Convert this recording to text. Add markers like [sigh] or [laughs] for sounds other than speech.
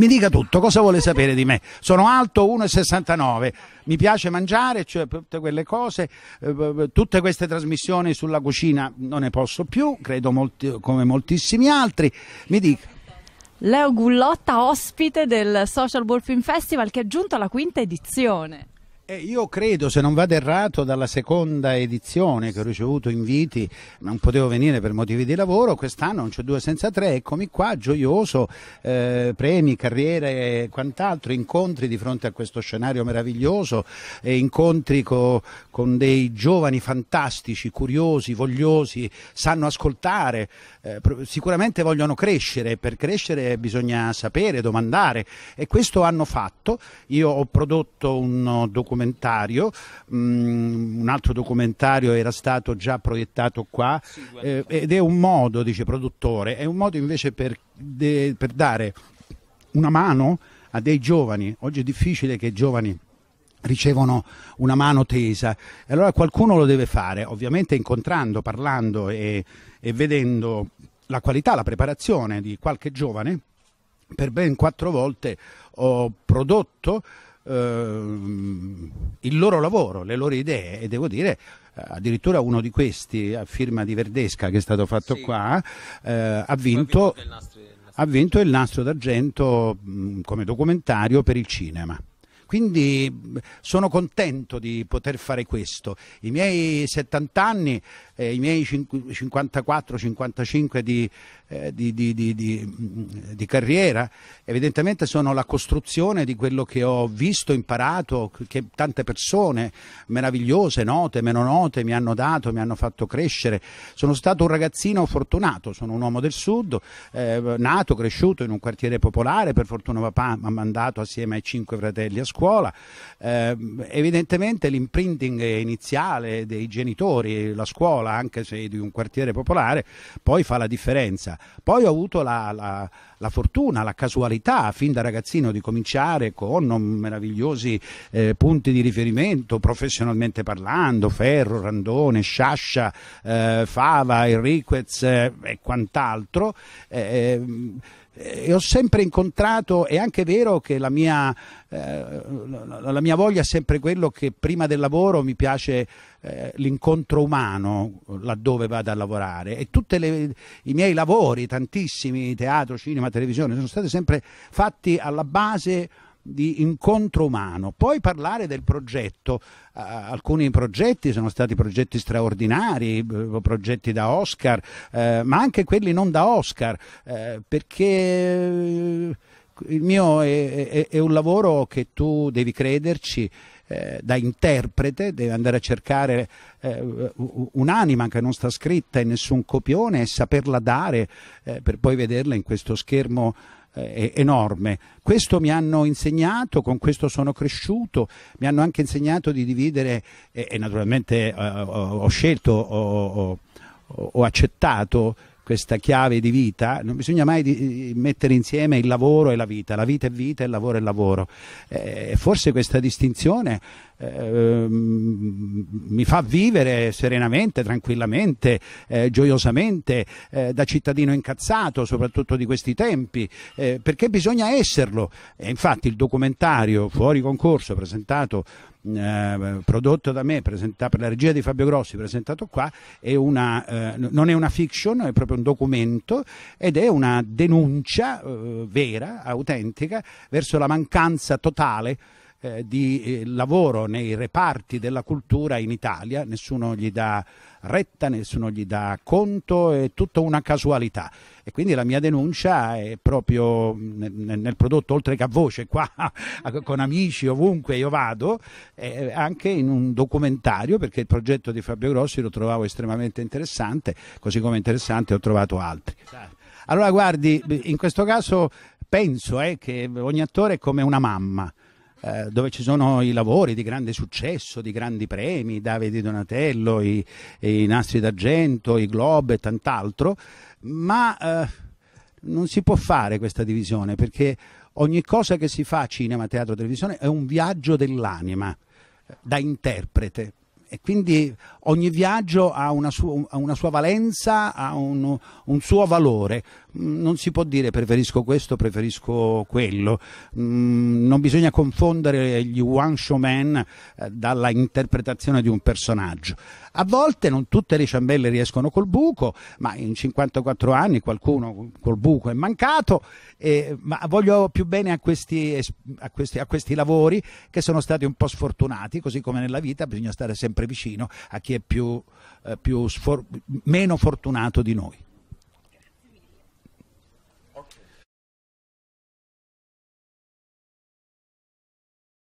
mi dica tutto, cosa vuole sapere di me? Sono alto 1,69, mi piace mangiare, cioè tutte quelle cose, eh, tutte queste trasmissioni sulla cucina non ne posso più, credo molti, come moltissimi altri. Mi dica. Leo Gullotta, ospite del Social Wolfing Festival che è giunto alla quinta edizione. Eh, io credo, se non vado errato, dalla seconda edizione che ho ricevuto inviti, non potevo venire per motivi di lavoro, quest'anno non c'è due senza tre, eccomi qua, gioioso, eh, premi, carriere e quant'altro, incontri di fronte a questo scenario meraviglioso, eh, incontri co, con dei giovani fantastici, curiosi, vogliosi, sanno ascoltare, eh, sicuramente vogliono crescere, per crescere bisogna sapere, domandare e questo hanno fatto. Io ho prodotto un documento documentario, mm, un altro documentario era stato già proiettato qua sì, eh, ed è un modo, dice produttore, è un modo invece per, per dare una mano a dei giovani. Oggi è difficile che i giovani ricevono una mano tesa e allora qualcuno lo deve fare, ovviamente incontrando, parlando e, e vedendo la qualità, la preparazione di qualche giovane per ben quattro volte ho prodotto Ehm, il loro lavoro, le loro idee e devo dire eh, addirittura uno di questi a firma di Verdesca che è stato fatto sì. qua eh, ha, vinto, ha vinto il nastro d'argento come documentario per il cinema. Quindi sono contento di poter fare questo. I miei 70 anni, eh, i miei 54-55 di, eh, di, di, mm, di, carriera, evidentemente sono la costruzione di quello che ho visto, imparato, che tante persone meravigliose, note, meno note, mi hanno dato, mi hanno fatto crescere. Sono stato un ragazzino fortunato, sono un uomo del sud, eh, nato, cresciuto in un quartiere popolare, per fortuna papà mi ha mandato assieme ai cinque fratelli a scuola scuola. Eh, evidentemente l'imprinting iniziale dei genitori, la scuola, anche se di un quartiere popolare, poi fa la differenza. Poi ho avuto la, la, la fortuna, la casualità, fin da ragazzino, di cominciare con meravigliosi eh, punti di riferimento, professionalmente parlando, Ferro, Randone, Sciascia, eh, Fava, Enriquez eh, e quant'altro. Eh, ehm, e eh, ho sempre incontrato, è anche vero che la mia, eh, la mia voglia è sempre quello che prima del lavoro mi piace eh, l'incontro umano laddove vado a lavorare e tutti i miei lavori, tantissimi, teatro, cinema, televisione, sono stati sempre fatti alla base di incontro umano. Poi parlare del progetto, uh, alcuni progetti sono stati progetti straordinari, eh, progetti da Oscar, uh, ma anche quelli non da Oscar, uh, perché il mio è, è, è, un lavoro che tu devi crederci da interprete, devi andare a cercare eh, un'anima che non sta scritta in nessun copione e saperla dare eh, per poi vederla in questo schermo eh, enorme. Questo mi hanno insegnato, con questo sono cresciuto, mi hanno anche insegnato di dividere e, e naturalmente eh, ho, ho scelto, ho, ho, ho accettato questa chiave di vita, non bisogna mai mettere insieme il lavoro e la vita, la vita è vita, il lavoro è lavoro. Eh, forse questa distinzione eh, ehm, mi fa vivere serenamente, tranquillamente, eh, gioiosamente, eh, da cittadino incazzato, soprattutto di questi tempi, eh, perché bisogna esserlo. E infatti il documentario fuori concorso presentato eh, prodotto da me, presenta, per la regia di Fabio Grossi, presentato qua, è una, eh, non è una fiction, è proprio un documento ed è una denuncia eh, vera, autentica, verso la mancanza totale eh, di eh, lavoro nei reparti della cultura in Italia, nessuno gli dà retta, nessuno gli dà conto, è tutta una casualità. E quindi la mia denuncia è proprio nel, nel prodotto, oltre che a voce, qua [laughs] con amici ovunque io vado, eh, anche in un documentario, perché il progetto di Fabio Grossi lo trovavo estremamente interessante, così come interessante ho trovato altri. Allora guardi, in questo caso penso eh, che ogni attore è come una mamma. Eh, dove ci sono i lavori di grande successo, di grandi premi, Davide Donatello, i, i nastri d'argento, i globe e tant'altro, ma eh, non si può fare questa divisione perché ogni cosa che si fa, cinema, teatro, televisione, è un viaggio dell'anima da interprete, e quindi ogni viaggio ha una, sua, una sua valenza, ha un, un, suo valore. Mm, non si può dire preferisco questo, preferisco quello, mm, non bisogna confondere gli one show man eh, dalla interpretazione di un personaggio. A volte non tutte le ciambelle riescono col buco, ma in 54 anni qualcuno col buco è mancato, eh, ma voglio più bene a questi, a, questi, a questi lavori che sono stati un po' sfortunati, così come nella vita bisogna stare sempre vicino a chi è più, eh, più sfor meno fortunato di noi.